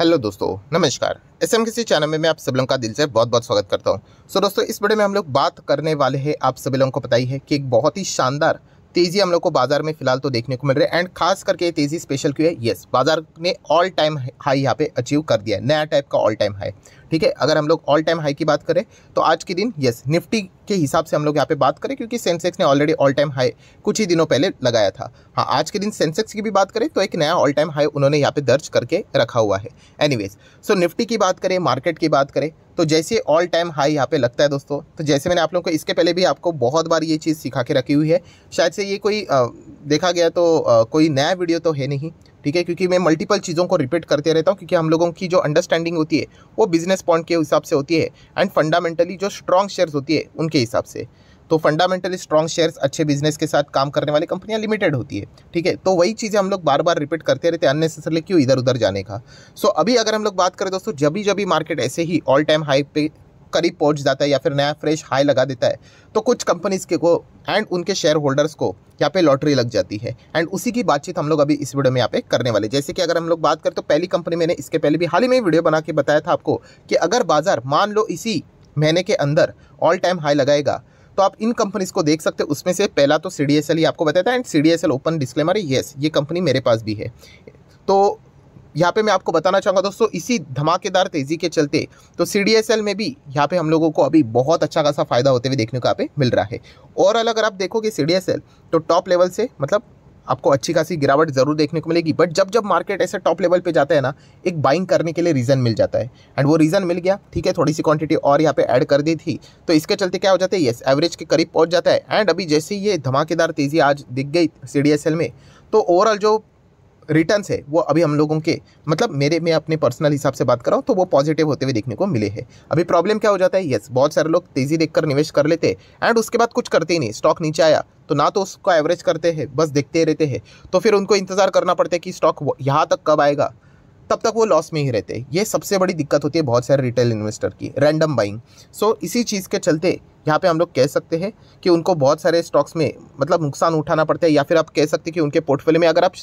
hello दोस्तों नमस्कार S M किसी चैनल में मैं आप सब लोगों का दिल से बहुत बहुत स्वागत करता हूं सो so, दोस्तों इस बड़े में हम लोग बात करने वाले हैं आप सभी लोगों को पता ही है कि एक बहुत ही शानदार तेज़ी हम लोग को बाजार में फिलहाल तो देखने को मिल रहा है एंड खास करके तेज़ी स्पेशल क्यों है येस बाजार ने ऑल टाइम हाई यहाँ पे अचीव कर दिया है नया टाइप का ऑल टाइम हाई ठीक है अगर हम लोग ऑल टाइम हाई की बात करें तो आज के दिन येस निफ्टी के हिसाब से हम लोग यहाँ पे बात करें क्योंकि सेंसेक्स ने ऑलरेडी ऑल टाइम हाई कुछ ही दिनों पहले लगाया था हाँ आज के दिन सेंसेक्स की भी बात करें तो एक नया ऑल टाइम हाई उन्होंने यहाँ पे दर्ज करके रखा हुआ है एनीवेज सो निफ्टी की बात करें मार्केट की बात करें तो जैसे ऑल टाइम हाई यहाँ पे लगता है दोस्तों तो जैसे मैंने आप लोगों को इसके पहले भी आपको बहुत बार ये चीज़ सिखा के रखी हुई है शायद से ये कोई देखा गया तो आ, कोई नया वीडियो तो है नहीं ठीक है क्योंकि मैं मल्टीपल चीज़ों को रिपीट करते रहता हूँ क्योंकि हम लोगों की जो अंडरस्टैंडिंग होती है वो बिजनेस पॉइंट के हिसाब से होती है एंड फंडामेंटली जो स्ट्रॉन्ग शेयर्स होती है उनके हिसाब से तो फंडामेंटली स्ट्रॉन्ग शेयर्स अच्छे बिजनेस के साथ काम करने वाली कंपनियां लिमिटेड होती है ठीक है तो वही चीज़ें हम लोग बार बार रिपीट करते रहते हैं अननेसेसरली क्यों इधर उधर जाने का सो so, अभी अगर हम लोग बात करें दोस्तों जब भी जब भी मार्केट ऐसे ही ऑल टाइम हाई पे करीब पहुंच जाता है या फिर नया फ्रेश हाई लगा देता है तो कुछ कंपनीज़ के को एंड उनके शेयर होल्डर्स को यहाँ पे लॉटरी लग जाती है एंड उसी की बातचीत हम लोग अभी इस वीडियो में यहाँ पे करने वाले जैसे कि अगर हम लोग बात करें तो पहली कंपनी मैंने इसके पहले भी हाल ही में वीडियो बना के बताया था आपको कि अगर बाजार मान लो इसी महीने के अंदर ऑल टाइम हाई लगाएगा तो आप इन कंपनीज को देख सकते हैं उसमें से पहला तो सी ही आपको बताया था and see open disclaimer yes ये कंपनी मेरे पास भी है तो यहाँ पे मैं आपको बताना चाहूँगा दोस्तों इसी धमाकेदार तेज़ी के चलते तो सी में भी यहाँ पे हम लोगों को अभी बहुत अच्छा खासा फ़ायदा होते हुए देखने को यहाँ पे मिल रहा है ओवरऑल अगर आप देखोगे सी तो टॉप लेवल से मतलब आपको अच्छी खासी गिरावट ज़रूर देखने को मिलेगी बट जब जब मार्केट ऐसे टॉप लेवल पे जाता है ना एक बाइंग करने के लिए रीज़न मिल जाता है एंड वो रीज़न मिल गया ठीक है थोड़ी सी क्वांटिटी और यहाँ पे ऐड कर दी थी तो इसके चलते क्या हो जाता है येस एवरेज के करीब पहुँच जाता है एंड अभी जैसे ही ये धमाकेदार तेज़ी आज दिख गई सी में तो ओवरऑल जो रिटर्न है वो अभी हम लोगों के मतलब मेरे मैं अपने पर्सनल हिसाब से बात कर रहा हूँ तो वो पॉजिटिव होते हुए देखने को मिले हैं अभी प्रॉब्लम क्या हो जाता है येस बहुत सारे लोग तेज़ी देखकर निवेश कर लेते हैं एंड उसके बाद कुछ करते ही नहीं स्टॉक नीचे आया तो ना तो उसका एवरेज करते हैं बस देखते रहते हैं तो फिर उनको इंतज़ार करना पड़ता है कि स्टॉक यहाँ तक कब आएगा तब तक वो लॉस में ही रहते हैं ये सबसे बड़ी दिक्कत होती है बहुत सारे रिटेल इन्वेस्टर की रैंडम बाइंग सो इसी चीज़ के चलते यहाँ पे हम लोग कह सकते हैं कि उनको बहुत सारे स्टॉक्स में मतलब नुकसान उठाना पड़ता है या फिर आप कह सकते हैं कि उनके पोर्टफोलियो में अगर आप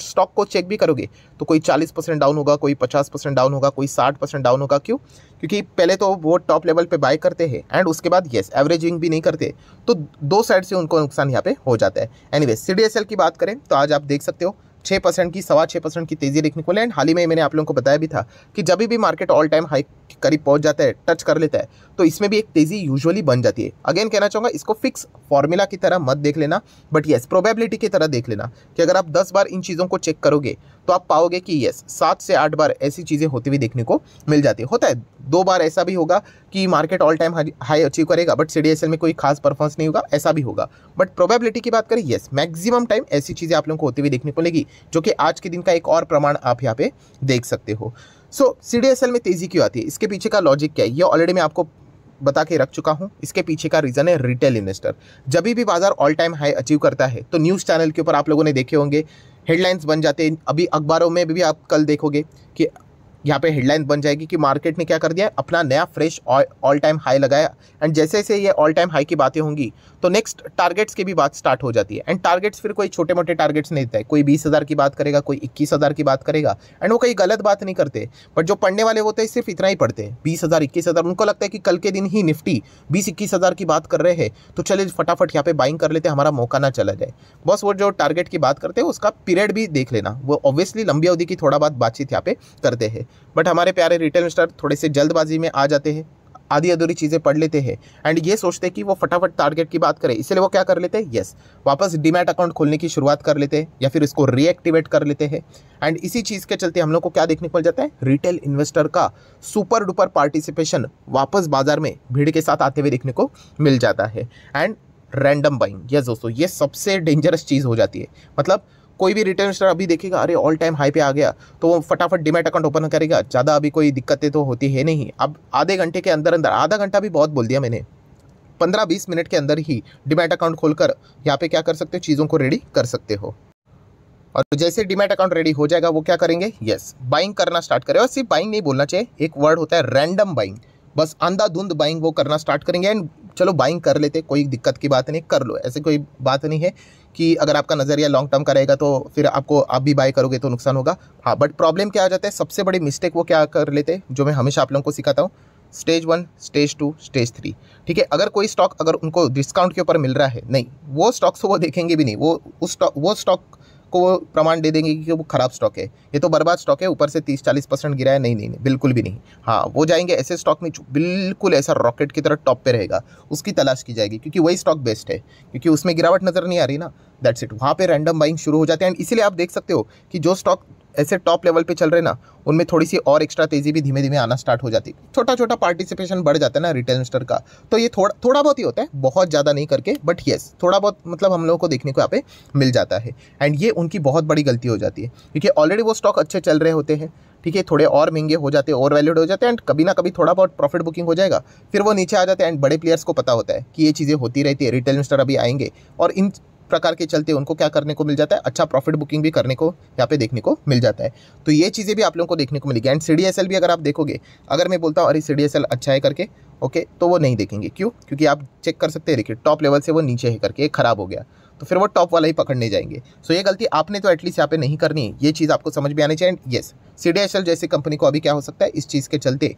स्टॉक को चेक भी करोगे तो कोई 40 परसेंट डाउन होगा कोई 50 परसेंट डाउन होगा कोई 60 परसेंट डाउन होगा क्यों क्योंकि पहले तो वो टॉप लेवल पे बाय करते हैं एंड उसके बाद येस एवरेजिंग भी नहीं करते तो दो साइड से उनको नुकसान यहाँ पे हो जाता है एनी सी की बात करें तो आज आप देख सकते हो छः परसेंट की सवा छः परसेंट की तेज़ी देखने को मिले एंड हाल ही में मैंने आप लोगों को बताया भी था कि जब भी मार्केट ऑल टाइम हाई के करीब पहुंच जाता है टच कर लेता है तो इसमें भी एक तेज़ी यूजुअली बन जाती है अगेन कहना चाहूँगा इसको फिक्स फॉर्मूला की तरह मत देख लेना बट येस प्रोबेबिलिटी की तरह देख लेना कि अगर आप दस बार इन चीज़ों को चेक करोगे तो आप पाओगे कि येस सात से आठ बार ऐसी चीज़ें होती हुई देखने को मिल जाती है होता है दो बार ऐसा भी होगा कि market all time high achieve करेगा बट सी में कोई खास परफॉर्मेंस नहीं होगा ऐसा भी होगा बट प्रोबेबिलिटी की बात करें येस मैक्सिमम टाइम ऐसी चीज़ें आप लोगों को होती हुई देखने को मिलेगी जो कि आज के दिन का एक और प्रमाण आप यहाँ पे देख सकते हो सो सी में तेज़ी क्यों आती है इसके पीछे का लॉजिक क्या है ये ऑलरेडी मैं आपको बता के रख चुका हूँ इसके पीछे का रीज़न है रिटेल इन्वेस्टर जब भी बाजार ऑल टाइम हाई अचीव करता है तो न्यूज़ चैनल के ऊपर आप लोगों ने देखे होंगे हेडलाइंस बन जाते हैं अभी अखबारों में भी आप कल देखोगे कि यहाँ पे हेडलाइन बन जाएगी कि मार्केट ने क्या कर दिया अपना नया फ्रेश ऑल टाइम हाई लगाया एंड जैसे जैसे ये ऑल टाइम हाई की बातें होंगी तो नेक्स्ट टारगेट्स की भी बात स्टार्ट हो जाती है एंड टारगेट्स फिर कोई छोटे मोटे टारगेट्स नहीं देता है कोई बीस हज़ार की बात करेगा कोई इक्कीस हज़ार की बात करेगा एंड वो कहीं गलत बात नहीं करते बट जो पढ़ने वाले होते हैं सिर्फ इतना ही पढ़ते हैं बीस हज़ार इक्कीस हज़ार उनको लगता है कि कल के दिन ही निफ्टी बीस इक्कीस हज़ार की बात कर रहे हैं तो चलिए फटाफट यहाँ पे बाइंग कर लेते हैं हमारा मौका ना चला जाए बस वो जो टारगेट की बात करते हैं उसका पीरियड भी देख लेना वो ऑब्वियसली लंबी अवधि की थोड़ा बहुत बातचीत यहाँ पे करते हैं बट हमारे प्यारे रिटेल स्टार थोड़े से जल्दबाजी में आ जाते हैं आधी अधूरी चीज़ें पढ़ लेते हैं एंड ये सोचते हैं कि वो फटाफट टारगेट की बात करें इसलिए वो क्या कर लेते हैं यस वापस डीमैट अकाउंट खोलने की शुरुआत कर लेते हैं या फिर इसको रीएक्टिवेट कर लेते हैं एंड इसी चीज़ के चलते हम लोग को क्या देखने को मिल जाता है रिटेल इन्वेस्टर का सुपर डुपर पार्टिसिपेशन वापस बाजार में भीड़ के साथ आते हुए देखने को मिल जाता है एंड रैंडम बाइंग यस दोस्तों ये सबसे डेंजरस चीज़ हो जाती है मतलब कोई भी रिटर्न अभी देखेगा अरे ऑल टाइम हाई पे आ गया तो वो फटाफट डिमेट अकाउंट ओपन करेगा ज़्यादा अभी कोई दिक्कतें तो होती है नहीं अब आधे घंटे के अंदर अंदर आधा घंटा भी बहुत बोल दिया मैंने पंद्रह बीस मिनट के अंदर ही डिमेट अकाउंट खोलकर यहाँ पे क्या कर सकते हो चीज़ों को रेडी कर सकते हो और जैसे डिमेट अकाउंट रेडी हो जाएगा वो क्या करेंगे यस बाइंग करना स्टार्ट करें और सिर्फ बाइंग नहीं बोलना चाहिए एक वर्ड होता है रैंडम बाइंग बस अंधाधुंध बाइंग वो करना स्टार्ट करेंगे एंड चलो बाइंग कर लेते कोई दिक्कत की बात नहीं कर लो ऐसे कोई बात नहीं है कि अगर आपका नज़रिया लॉन्ग टर्म का रहेगा तो फिर आपको आप भी बाय करोगे तो नुकसान होगा हाँ बट प्रॉब्लम क्या आ जाता है सबसे बड़ी मिस्टेक वो क्या कर लेते जो मैं हमेशा आप लोगों को सिखाता हूँ stage one stage two stage three ठीक है अगर कोई स्टॉक अगर उनको डिस्काउंट के ऊपर मिल रहा है नहीं वो स्टॉक्स वो देखेंगे भी नहीं वो उस स्टॉक वो स्टॉक आपको वो प्रमाण दे देंगे कि वो खराब स्टॉक है ये तो बर्बाद स्टॉक है ऊपर से तीस चालीस परसेंट गिरा है नहीं नहीं नहीं बिल्कुल भी नहीं हाँ वो जाएंगे ऐसे स्टॉक में बिल्कुल ऐसा रॉकेट की तरह टॉप पे रहेगा उसकी तलाश की जाएगी क्योंकि वही स्टॉक बेस्ट है क्योंकि उसमें गिरावट नज़र नहीं आ रही ना दैट्स इट वहाँ पर रैंडम बाइंग शुरू हो जाते हैं एंड इसीलिए आप देख सकते हो कि जो स्टॉक ऐसे टॉप लेवल पे चल रहे ना उनमें थोड़ी सी और एक्स्ट्रा तेज़ी भी धीमे धीमे आना स्टार्ट हो जाती छोटा छोटा पार्टिसिपेशन बढ़ जाता है ना रिटेल इन्वेस्टर का तो ये थोड़ा थोड़ा बहुत ही होता है बहुत ज़्यादा नहीं करके बट येस थोड़ा बहुत मतलब हम लोगों को देखने को यहाँ पे मिल जाता है एंड ये उनकी बहुत बड़ी गलती हो जाती है क्योंकि ऑलरेडी वो स्टॉक अच्छे चल रहे होते हैं ठीक है थोड़े और महंगे हो जाते ओवर वैल्यूड हो जाते हैं एंड कभी ना कभी थोड़ा बहुत प्रॉफिट बुकिंग हो जाएगा फिर वो नीचे आ जाते हैं एंड बड़े प्लेयर्स को पता होता है कि ये चीज़ें होती रहती है रिटेल इन्वेस्टर अभी आएंगे और इन प्रकार के चलते उनको क्या करने को मिल जाता है अच्छा प्रॉफिट बुकिंग भी करने को यहाँ पे देखने को मिल जाता है तो ये चीज़ें भी आप लोगों को देखने को मिलेगी एंड सी भी अगर आप देखोगे अगर मैं बोलता हूँ अरे सी अच्छा है करके ओके तो वो नहीं देखेंगे क्यों क्योंकि आप चेक कर सकते हैं देखिए टॉप लेवल से वो नीचे है करके ख़राब हो गया तो फिर वो टॉप वाला ही पकड़ने जाएंगे सो ये गलती आपने तो एटलीस्ट यहाँ पे नहीं करनी है ये चीज़ आपको समझ में आनी चाहिए एंड येस सी जैसी कंपनी को अभी क्या हो सकता है इस चीज़ के चलते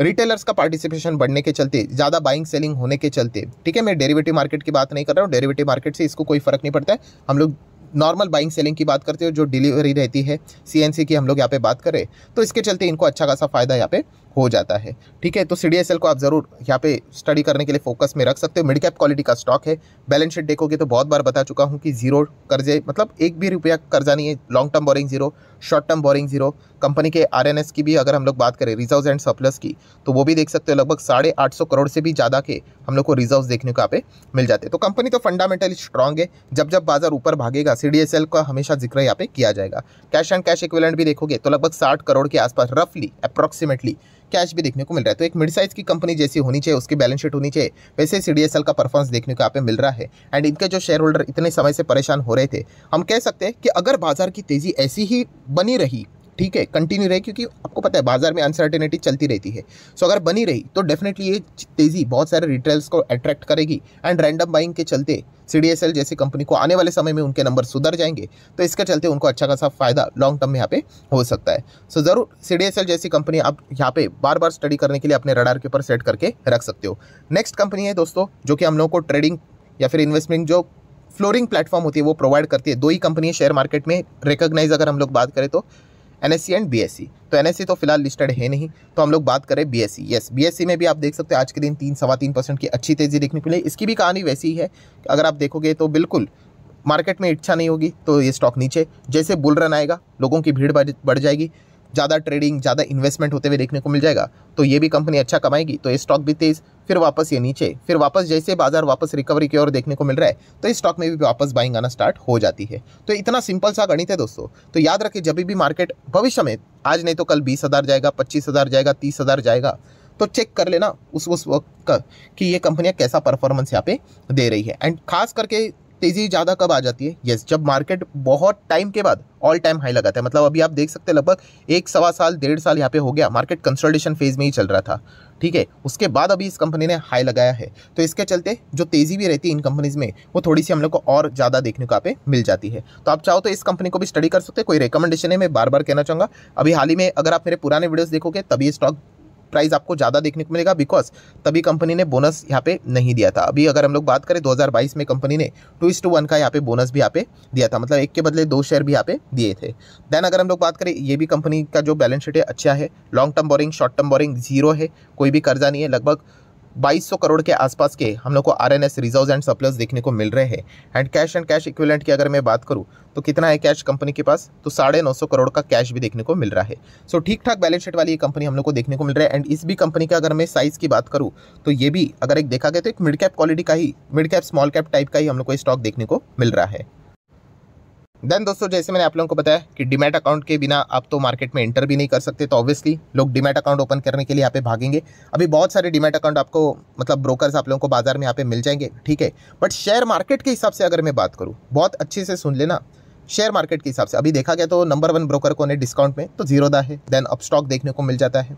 रिटेलर्स का पार्टिसिपेशन बढ़ने के चलते ज़्यादा बाइंग सेलिंग होने के चलते ठीक है मैं डेरिवेटिव मार्केट की बात नहीं कर रहा हूँ डेरिवेटिव मार्केट से इसको कोई फ़र्क नहीं पड़ता है हम लोग नॉर्मल बाइंग सेलिंग की बात करते हो जो डिलीवरी रहती है सीएनसी की हम लोग यहाँ पे बात करें तो इसके चलते इनको अच्छा खासा फ़ायदा यहाँ पे हो जाता है ठीक है तो सी को आप ज़रूर यहाँ पे स्टडी करने के लिए फोकस में रख सकते हो मिड कैप क्वालिटी का स्टॉक है बैलेंस शीट देखोगे तो बहुत बार बता चुका हूँ कि जीरो कर्जे मतलब एक भी रुपया कर्जा नहीं है long term boring zero short term boring zero company के आर की भी अगर हम लोग बात करें रिजर्व एंड सरप्लस की तो वो भी देख सकते हो लगभग साढ़े करोड़ से भी ज़्यादा के हम लोग को रिजर्व देखने को यहाँ पे मिल जाते तो कंपनी तो फंडामेंटली स्ट्रॉन्ग है जब जब बाजार ऊपर भागेगा सी का हमेशा जिक्र यहाँ पे किया जाएगा कैश एंड कैश इक्विलेंट भी देखोगे तो लगभग साठ करोड़ के आसपास रफली अप्रॉक्सीमेटली कैश भी देखने को मिल रहा है तो एक मिड साइज की कंपनी जैसी होनी चाहिए उसकी बैलेंस शीट होनी चाहिए वैसे सी डी का परफॉर्मेंस देखने को यहाँ पे मिल रहा है एंड इनके जो शेयर होल्डर इतने समय से परेशान हो रहे थे हम कह सकते हैं कि अगर बाजार की तेज़ी ऐसी ही बनी रही ठीक है कंटिन्यू रहे क्योंकि आपको पता है बाजार में अनसर्टेनिटी चलती रहती है सो अगर बनी रही तो डेफिनेटली ये तेज़ी बहुत सारे रिटेल्स को अट्रैक्ट करेगी एंड रैंडम बाइंग के चलते सी जैसी कंपनी को आने वाले समय में उनके नंबर सुधर जाएंगे तो इसके चलते उनको अच्छा खासा फ़ायदा लॉन्ग टर्म में यहाँ पे हो सकता है सो so, ज़रूर सी जैसी कंपनी आप यहाँ पे बार बार स्टडी करने के लिए अपने रडार के ऊपर सेट करके रख सकते हो नेक्स्ट कंपनी है दोस्तों जो कि हम लोगों को ट्रेडिंग या फिर इन्वेस्टमेंट जो फ्लोरिंग प्लेटफॉर्म होती है वो प्रोवाइड करती है दो ही कंपनी शेयर मार्केट में रिकोगनाइज अगर हम लोग बात करें तो एन एंड बी तो एन तो फिलहाल लिस्टेड है नहीं तो हम लोग बात करें बी यस बी में भी आप देख सकते हैं आज के दिन तीन सवा तीन परसेंट की अच्छी तेज़ी देखने को मिली इसकी भी कहानी वैसी ही है अगर आप देखोगे तो बिल्कुल मार्केट में इच्छा नहीं होगी तो ये स्टॉक नीचे जैसे बुल रन आएगा लोगों की भीड़ बढ़ जाएगी ज़्यादा ट्रेडिंग ज़्यादा इन्वेस्टमेंट होते हुए देखने को मिल जाएगा तो ये भी कंपनी अच्छा कमाएगी तो ये स्टॉक भी तेज़ फिर वापस ये नीचे फिर वापस जैसे बाजार वापस रिकवरी की ओर देखने को मिल रहा है तो इस स्टॉक में भी वापस बाइंग आना स्टार्ट हो जाती है तो इतना सिंपल सा गणित है दोस्तों तो याद रखिए जब भी मार्केट भविष्य में आज नहीं तो कल बीस हज़ार जाएगा पच्चीस हज़ार जाएगा तीस हज़ार जाएगा तो चेक कर लेना उस उस वक्त का कि ये कंपनियाँ कैसा परफॉर्मेंस यहाँ पे दे रही है एंड खास करके तेज़ी ज़्यादा कब आ जाती है यस जब मार्केट बहुत टाइम के बाद ऑल टाइम हाई लगाता है मतलब अभी आप देख सकते हैं लगभग एक सवा साल डेढ़ साल यहाँ पे हो गया मार्केट कंसल्टेशन फेज में ही चल रहा था ठीक है उसके बाद अभी इस कंपनी ने हाई लगाया है तो इसके चलते जो तेज़ी भी रहती है इन कंपनीज़ में वो थोड़ी सी हम लोग को और ज़्यादा देखने को आप मिल जाती है तो आप चाहो तो इस कंपनी को भी स्टडी कर सकते हैं कोई रिकमेंडेशन है मैं बार बार कहना चाहूँगा अभी हाल ही में अगर आप मेरे पुराने वीडियोज़ देखोगे तभी स्टॉक प्राइस आपको ज़्यादा देखने को मिलेगा बिकॉज तभी कंपनी ने बोनस यहाँ पे नहीं दिया था अभी अगर हम लोग बात करें 2022 में कंपनी ने टू इस टू वन का यहाँ पे बोनस भी यहाँ पे दिया था मतलब एक के बदले दो शेयर भी यहाँ पे दिए थे देन अगर हम लोग बात करें ये भी कंपनी का जो बैलेंस शीट है अच्छा है long term boring short term boring zero है कोई भी कर्जा नहीं है लगभग 2200 करोड़ के आसपास के हम लोग को R and S reserve and surplus देखने को मिल रहे हैं and cash and cash equivalent की अगर मैं बात करूँ तो कितना है कैश कंपनी के पास तो साढ़े नौ सौ करोड़ का कैश भी देखने को मिल रहा है सो ठीक ठाक बैलेंस शीट वाली ये कंपनी हम लोग को देखने को मिल रहा है एंड इस भी कंपनी का अगर मैं साइज़ की बात करूँ तो ये भी अगर एक देखा गया तो एक मिड कैप क्वालिटी का ही mid cap small cap type का ही हम लोग को स्टॉक देखने को मिल रहा है देन दोस्तों जैसे मैंने आप लोगों को बताया कि डिमेट अकाउंट के बिना आप तो मार्केट में एंटर भी नहीं कर सकते तो ऑब्वियसली लोग डिमेट अकाउंट ओपन करने के लिए यहाँ पे भागेंगे अभी बहुत सारे डिमेट अकाउंट आपको मतलब ब्रोकर्स आप लोगों को बाजार में यहाँ पे मिल जाएंगे ठीक है बट शेयर मार्केट के हिसाब से अगर मैं बात करूँ बहुत अच्छे से सुन लेना शेयर मार्केट के हिसाब से अभी देखा गया तो नंबर वन ब्रोकर को ने डिस्काउंट में तो जीरोदा है देन अपस्टॉक देखने को मिल जाता है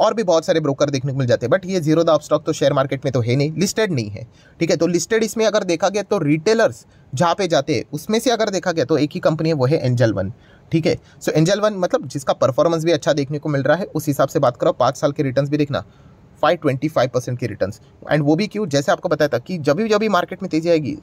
और भी बहुत सारे ब्रोकर देखने को मिल जाते हैं बट ये जीरो दाब स्टॉक तो शेयर मार्केट में तो है नहीं लिस्टेड नहीं है ठीक है तो लिस्टेड इसमें अगर देखा गया तो रिटेलर्स जहाँ पे जाते हैं उसमें से अगर देखा गया तो एक ही कंपनी है वो है एंजल वन ठीक है सो एंजल वन मतलब जिसका परफॉर्मेंस भी अच्छा देखने को मिल रहा है उस हिसाब से बात करो पाँच साल के रिटर्न भी देखना फाइव ट्वेंटी फाइव परसेंट के रिटर्न एंड वो भी क्यों जैसे आपको बताया था कि जब भी जब भी मार्केट में तेजी आएगी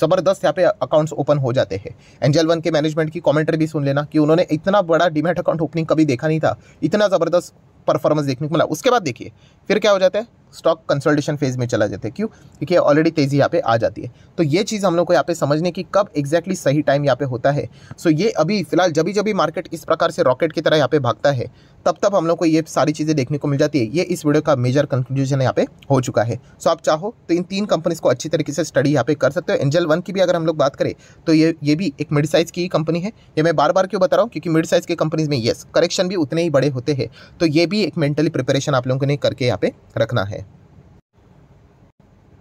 ज़बरदस्त यहाँ पे अकाउंट्स ओपन हो जाते हैं एंजल वन के मैनेजमेंट की कमेंट्री भी सुन लेना कि उन्होंने इतना बड़ा डिमेट अकाउंट ओपनिंग कभी देखा नहीं था इतना ज़बरदस्त परफॉर्मेंस देखने को मिला उसके बाद देखिए फिर क्या हो जाता है स्टॉक कंसल्टेशन फेज में चला जाता है क्यों क्योंकि ऑलरेडी तेज़ी यहाँ पे आ जाती है तो ये चीज़ हम लोग को यहाँ पे समझने की कब एग्जैक्टली सही टाइम यहाँ पे होता है सो so ये अभी फिलहाल जब भी जब भी मार्केट इस प्रकार से रॉकेट की तरह यहाँ पे भागता है तब तब हम लोग को ये सारी चीज़ें देखने को मिल जाती है ये इस वीडियो का मेजर कंक्लूजन यहाँ पे हो चुका है सो so आप चाहो तो इन तीन कंपनीज को अच्छी तरीके से स्टडी यहाँ पे कर सकते हो एंजल वन की भी अगर हम लोग बात करें तो ये ये भी एक मिड साइज़ की कंपनी है ये मैं बार बार क्यों बता रहा हूँ क्योंकि मिड साइज़ की कंपनीज में येस करेक्शन भी उतने ही बड़े होते हैं तो ये भी एक मेंटली प्रिपरेशन आप लोगों ने करके यहाँ पे रखना है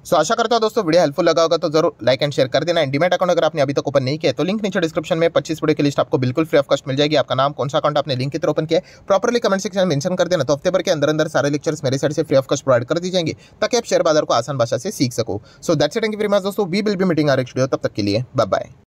सो आशा करता हूँ दोस्तों वीडियो हेल्पफुल लगा होगा तो जरूर लाइक एंड शेयर कर देना डीमेट अकाउंट अगर आपने अभी तक ओपन नहीं किया तो लिंक नीचे डिस्क्रिप्शन में पच्चीस वीडियो की लिस्ट आपको बिल्कुल फ्री ऑफ कॉस्ट मिल जाएगी आपका नाम कौन सा अकाउंट आपने लिंक की तरह ओपन किया प्रॉपरली कमेंट सेक्शन मेंशन कर देना तो हफ्ते भर के अंदर अंदर सारे लेक्चर्स मेरे साइड से फ्री ऑफ कॉस्ट प्रोवाइड कर दी जाएंगे ताकि आप शेयर बाजार को आसान भाषा से सीख सको so that's it thank you very much दोस्तों we will be meeting our video तब तक के लिए बाय बाय